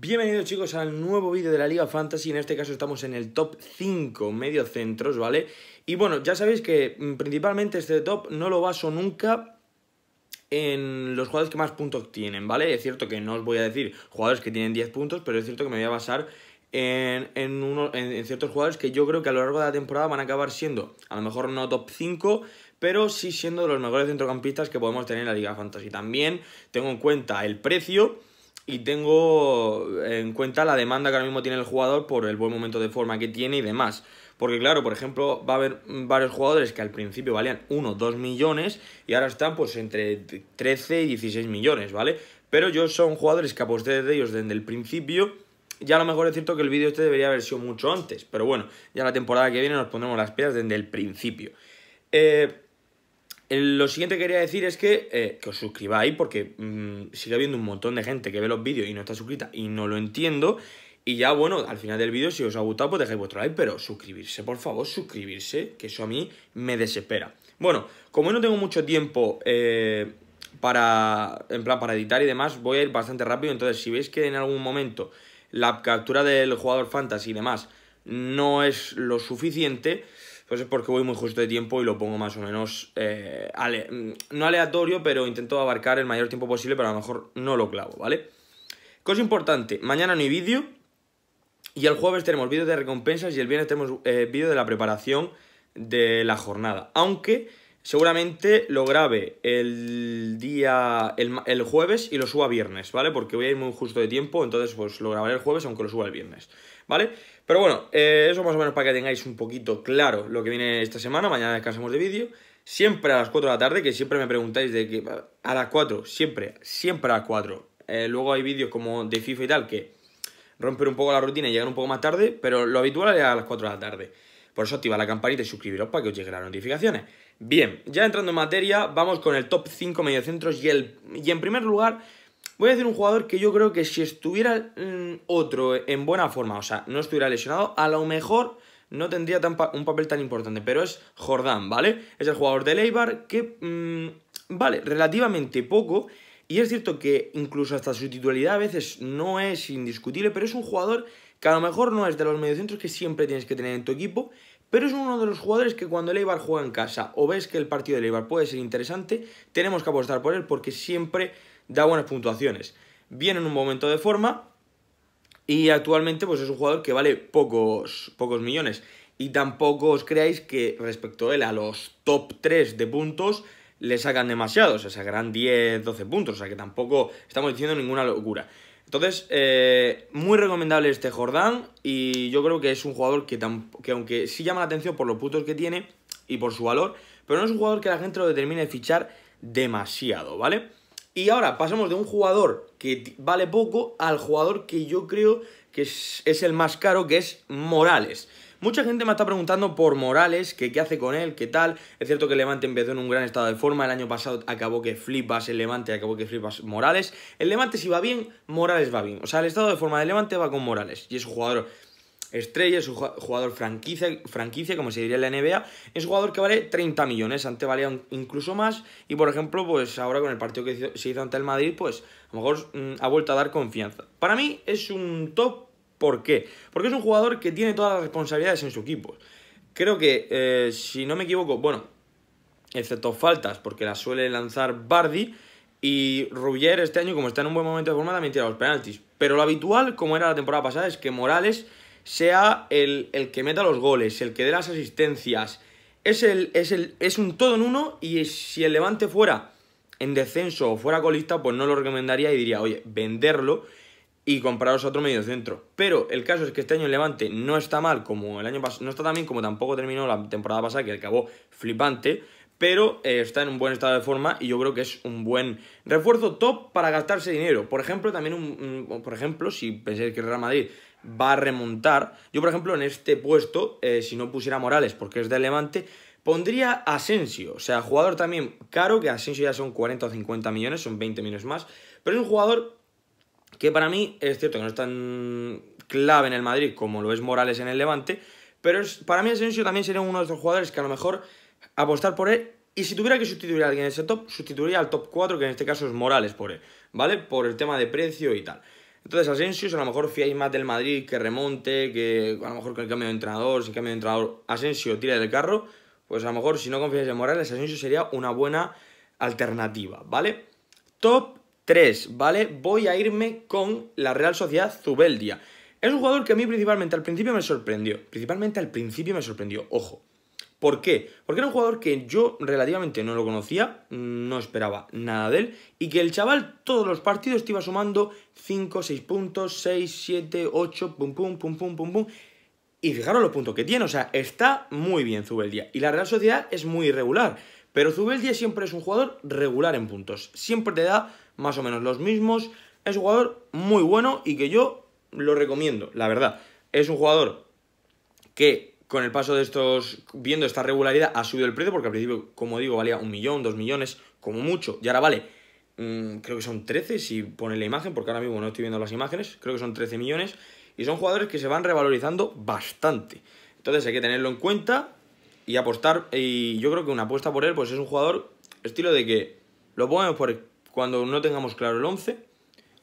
Bienvenidos chicos al nuevo vídeo de la Liga Fantasy, en este caso estamos en el top 5 mediocentros, ¿vale? Y bueno, ya sabéis que mm, principalmente este top no lo baso nunca en los jugadores que más puntos tienen, ¿vale? Es cierto que no os voy a decir jugadores que tienen 10 puntos, pero es cierto que me voy a basar en, en, uno, en, ciertos jugadores que yo creo que a lo largo de la temporada van a acabar siendo, a lo mejor no top 5, pero sí siendo de los mejores centrocampistas que podemos tener en la Liga Fantasy. También tengo en cuenta el precio y tengo en cuenta la demanda que ahora mismo tiene el jugador por el buen momento de forma que tiene y demás. Porque claro, por ejemplo, va a haber varios jugadores que al principio valían 1 o 2 millones y ahora están pues entre 13 y 16 millones, ¿vale? Pero yo son jugadores que aposté de ellos desde el principio ya a lo mejor es cierto que el vídeo este debería haber sido mucho antes, pero bueno, ya la temporada que viene nos pondremos las piedras desde el principio. Eh, lo siguiente que quería decir es que, eh, que os suscribáis porque mm, sigue habiendo un montón de gente que ve los vídeos y no está suscrita y no lo entiendo. Y ya, bueno, al final del vídeo, si os ha gustado, pues dejáis vuestro like, pero suscribirse, por favor, suscribirse, que eso a mí me desespera. Bueno, como no tengo mucho tiempo eh, para, en plan, para editar y demás, voy a ir bastante rápido, entonces si veis que en algún momento la captura del jugador fantasy y demás no es lo suficiente, pues es porque voy muy justo de tiempo y lo pongo más o menos, eh, mm, no aleatorio, pero intento abarcar el mayor tiempo posible, pero a lo mejor no lo clavo, ¿vale? Cosa importante, mañana no hay vídeo y el jueves tenemos vídeo de recompensas y el viernes tenemos eh, vídeo de la preparación de la jornada, aunque Seguramente lo grabe el día. El, jueves y lo suba viernes, ¿vale? Porque voy a ir muy justo de tiempo, entonces pues lo grabaré el jueves, aunque lo suba el viernes, ¿vale? Pero bueno, eh, eso más o menos para que tengáis un poquito claro lo que viene esta semana. Mañana descansamos de vídeo. Siempre a las 4 de la tarde, que siempre me preguntáis de que. A las 4, siempre, siempre a las 4. Eh, luego hay vídeos como de FIFA y tal que romper un poco la rutina y llegar un poco más tarde, pero lo habitual es a las 4 de la tarde. Por eso activa la campanita y suscribiros para que os lleguen las notificaciones. Bien, ya entrando en materia, vamos con el top 5 mediocentros y, el, y en primer lugar voy a decir un jugador que yo creo que si estuviera mm, otro en buena forma, o sea, no estuviera lesionado, a lo mejor no tendría un papel tan importante, pero es Jordán, ¿vale? Es el jugador de Leibar que mm, vale relativamente poco y es cierto que incluso hasta su titularidad a veces no es indiscutible, pero es un jugador que a lo mejor no es de los mediocentros que siempre tienes que tener en tu equipo, pero es uno de los jugadores que cuando el Eibar juega en casa o ves que el partido del Eibar puede ser interesante, tenemos que apostar por él porque siempre da buenas puntuaciones. Viene en un momento de forma y actualmente pues es un jugador que vale pocos, pocos millones. Y tampoco os creáis que respecto a él a los top 3 de puntos le sacan demasiados, o sea, sacarán 10, 12 puntos, o sea que tampoco estamos diciendo ninguna locura. Entonces, eh, muy recomendable este Jordán y yo creo que es un jugador que, aunque sí llama la atención por los puntos que tiene y por su valor, pero no es un jugador que la gente lo determine fichar demasiado, ¿vale? Y ahora pasamos de un jugador que vale poco al jugador que yo creo que es, es el más caro, que es Morales. Mucha gente me está preguntando por Morales, que qué hace con él, qué tal. Es cierto que el Levante empezó en un gran estado de forma, el año pasado acabó que flipas el Levante, acabó que flipas Morales. El Levante si va bien, Morales va bien. O sea, el estado de forma del Levante va con Morales y es un jugador estrella, es un jugador franquicia, franquicia, como se diría en la NBA, es un jugador que vale 30 millones, antes valía incluso más, y por ejemplo, pues ahora con el partido que se hizo ante el Madrid, pues a lo mejor mm, ha vuelto a dar confianza. Para mí es un top ¿Por qué? Porque es un jugador que tiene todas las responsabilidades en su equipo. Creo que, eh, si no me equivoco, bueno, excepto faltas, porque las suele lanzar Bardi. Y Rubier este año, como está en un buen momento de forma, también tira los penaltis. Pero lo habitual, como era la temporada pasada, es que Morales sea el, que meta los goles, el que dé las asistencias. Es, el, el, es un todo en uno y si el Levante fuera en descenso o fuera colista, pues no lo recomendaría y diría, oye, venderlo y compraros otro medio centro. Pero el caso es que este año el Levante no está mal como el año pasado, no está tan bien como tampoco terminó la temporada pasada, que acabó flipante, pero eh, está en un buen estado de forma y yo creo que es un buen refuerzo top para gastarse dinero. Por ejemplo, también un, por ejemplo, si pensáis que Real Madrid va a remontar, yo por ejemplo en este puesto, eh, si no pusiera Morales porque es del Levante, Pondría Asensio, o sea, jugador también caro, que Asensio ya son 40 o 50 millones, son 20 millones más, pero es un jugador que para mí es cierto que no es tan clave en el Madrid como lo es Morales en el Levante, pero para mí Asensio también sería uno de los jugadores que a lo mejor apostar por él y si tuviera que sustituir a alguien en ese top, sustituiría al top 4, que en este caso es Morales por él, ¿vale? Por el tema de precio y tal. Entonces, Asensio, a lo mejor fiáis más del Madrid, que remonte, que a lo mejor con el cambio de entrenador, sin cambio de entrenador, Asensio tira del carro, pues a lo mejor si no confiáis en Morales, Asensio sería una buena alternativa, ¿vale? Top 3, ¿vale? Voy a irme con la Real Sociedad Zubeldia. Es un jugador que a mí principalmente al principio me sorprendió. Principalmente al principio me sorprendió, ojo. ¿Por qué? Porque era un jugador que yo relativamente no lo conocía, no esperaba nada de él, y que el chaval todos los partidos te iba sumando 5, 6 puntos, 6, 7, 8, pum, pum, pum, pum, pum, pum. Y fijaros los puntos que tiene, o sea, está muy bien Zubeldia. Y la Real Sociedad es muy irregular, pero Zubeldia siempre es un jugador regular en puntos. Siempre te da más o menos los mismos. Es un jugador muy bueno y que yo lo recomiendo, la verdad. Es un jugador que con el paso de estos, viendo esta regularidad, ha subido el precio, porque al principio, como digo, valía un millón, dos millones, como mucho, y ahora vale, mm, creo que son 13, si pone la imagen, porque ahora mismo no estoy viendo las imágenes, creo que son 13 millones, y son jugadores que se van revalorizando bastante. Entonces hay que tenerlo en cuenta y apostar, y yo creo que una apuesta por él, pues es un jugador, estilo de que lo ponemos por cuando no tengamos claro el 11,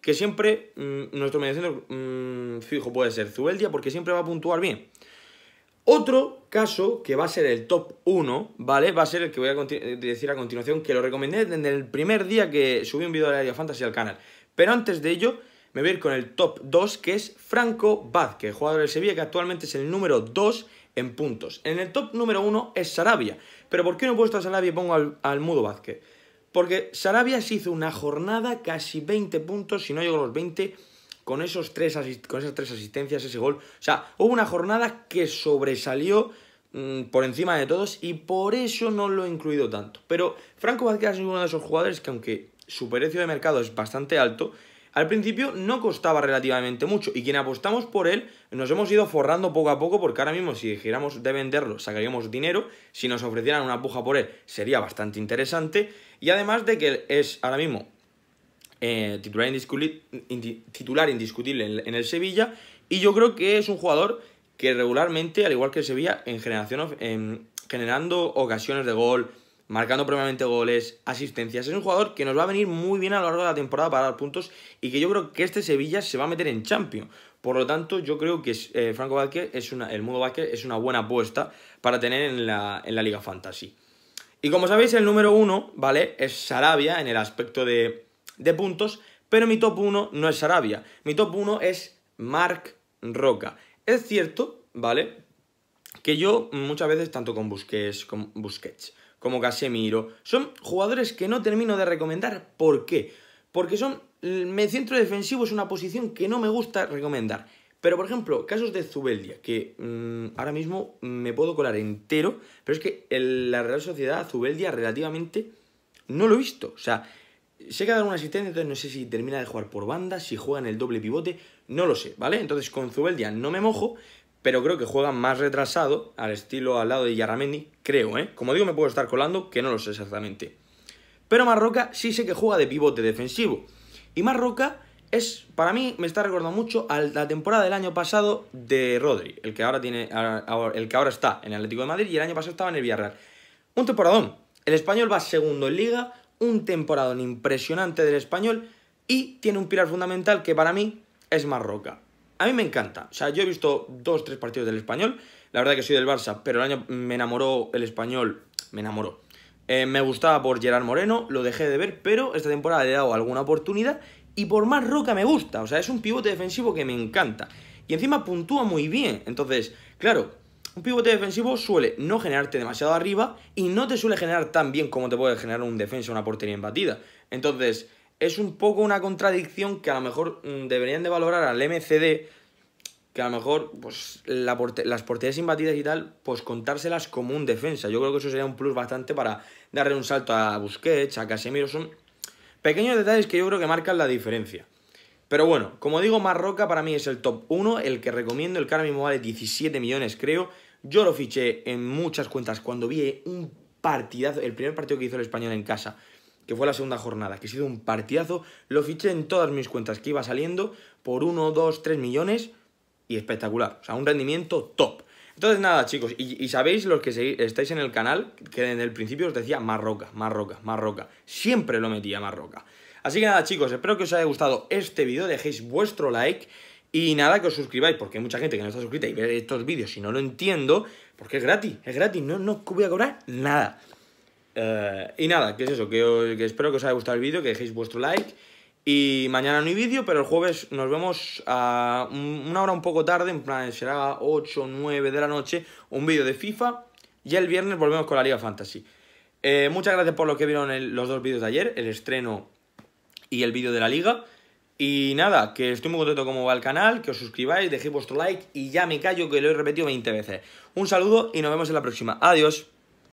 que siempre mm, nuestro mediocentro mm, fijo puede ser Zubeldia porque siempre va a puntuar bien. Otro caso que va a ser el top 1, ¿vale? Va a ser el que voy a eh, decir a continuación, que lo recomendé desde el primer día que subí un vídeo de la Liga Fantasy al canal. Pero antes de ello, me voy a ir con el top 2, que es Franco Vázquez, jugador del Sevilla, que actualmente es el número 2 en puntos. En el top número 1 es Sarabia. Pero ¿por qué no he puesto a Sarabia y pongo al Mudo Vázquez? Porque Sarabia se hizo una jornada casi 20 puntos, si no llegó a los 20, con, esos con esas tres asistencias, ese gol. O sea, hubo una jornada que sobresalió mm, por encima de todos y por eso no lo he incluido tanto. Pero Franco Vázquez es uno de esos jugadores que aunque su precio de mercado es bastante alto, al principio no costaba relativamente mucho y quien apostamos por él nos hemos ido forrando poco a poco porque ahora mismo si dijéramos de venderlo sacaríamos dinero, si nos ofrecieran una puja por él sería bastante interesante y además de que es ahora mismo eh, titular, indiscutible, en, el Sevilla y yo creo que es un jugador que regularmente, al igual que el Sevilla, en generación, generando ocasiones de gol, marcando previamente goles, asistencias. Es un jugador que nos va a venir muy bien a lo largo de la temporada para dar puntos y que yo creo que este Sevilla se va a meter en Champions. Por lo tanto, yo creo que eh, Franco Vázquez es una, el Mudo es una buena apuesta para tener en la, Liga Fantasy. Y como sabéis, el número uno, ¿vale? Es Sarabia en el aspecto de, puntos, pero mi top 1 no es Sarabia. Mi top 1 es Mark Roca. Es cierto, ¿vale? Que yo muchas veces, tanto con con Busquets como Casemiro, son jugadores que no termino de recomendar. ¿Por qué? Porque son. me centro defensivo es una posición que no me gusta recomendar. Pero, por ejemplo, casos de Zubeldia, que mm, ahora mismo me puedo colar entero, pero es que en la Real Sociedad, Zubeldia, relativamente no lo he visto. O sea, sé que ha dado una asistencia, entonces no sé si termina de jugar por banda, si juega en el doble pivote, no lo sé, ¿vale? Entonces con Zubeldia no me mojo, pero creo que juega más retrasado, al estilo al lado de Yarramendi, creo, ¿eh? Como digo, me puedo estar colando, que no lo sé exactamente. Pero Marroca sí sé que juega de pivote defensivo. Y Marroca es, para mí, me está recordando mucho a la temporada del año pasado de Rodri, el que ahora, tiene, el que ahora está en el Atlético de Madrid y el año pasado estaba en el Villarreal. Un temporadón. El español va segundo en liga, un temporadón impresionante del español y tiene un pilar fundamental que para mí es Marroca. A mí me encanta. O sea, yo he visto dos, tres partidos del español. La verdad que soy del Barça, pero el año me enamoró el español. Me enamoró. Eh, me gustaba por Gerard Moreno, lo dejé de ver, pero esta temporada le he dado alguna oportunidad y por más roca me gusta. O sea, es un pivote defensivo que me encanta. Y encima puntúa muy bien. Entonces, claro, un pivote defensivo suele no generarte demasiado arriba y no te suele generar tan bien como te puede generar un defensa una portería en Entonces, es un poco una contradicción que a lo mejor mm, deberían de valorar al MCD, que a lo mejor pues, las porterías imbatidas y tal, pues contárselas como un defensa. Yo creo que eso sería un plus bastante para darle un salto a Busquets, a Casemiro. Son pequeños detalles que yo creo que marcan la diferencia. Pero bueno, como digo, Marroca para mí es el top 1, el que recomiendo, el que mismo vale 17 millones creo. Yo lo fiché en muchas cuentas cuando vi un partidazo, el primer partido que hizo el español en casa que fue la segunda jornada, que ha sido un partidazo. Lo fiché en todas mis cuentas que iba saliendo por 1, 2, 3 millones y espectacular. O sea, un rendimiento top. Entonces nada, chicos, y, sabéis los que estáis en el canal, que en el principio os decía Marroca, Marroca, Marroca. Siempre lo metía Marroca. Así que nada, chicos, espero que os haya gustado este vídeo, dejéis vuestro like y nada, que os suscribáis, porque hay mucha gente que no está suscrita y ve estos vídeos y no lo entiendo, porque es gratis, es gratis, no, no voy a cobrar nada. Eh, y nada, que es eso, que, espero que os haya gustado el vídeo, que dejéis vuestro like. Y mañana no hay vídeo, pero el jueves nos vemos a una hora un poco tarde, en plan será 8 o 9 de la noche, un vídeo de FIFA. Y el viernes volvemos con la Liga Fantasy. Eh, muchas gracias por lo que vieron los dos vídeos de ayer, el estreno y el vídeo de la Liga. Y nada, que estoy muy contento como va el canal, que os suscribáis, dejéis vuestro like y ya me callo que lo he repetido 20 veces. Un saludo y nos vemos en la próxima. Adiós.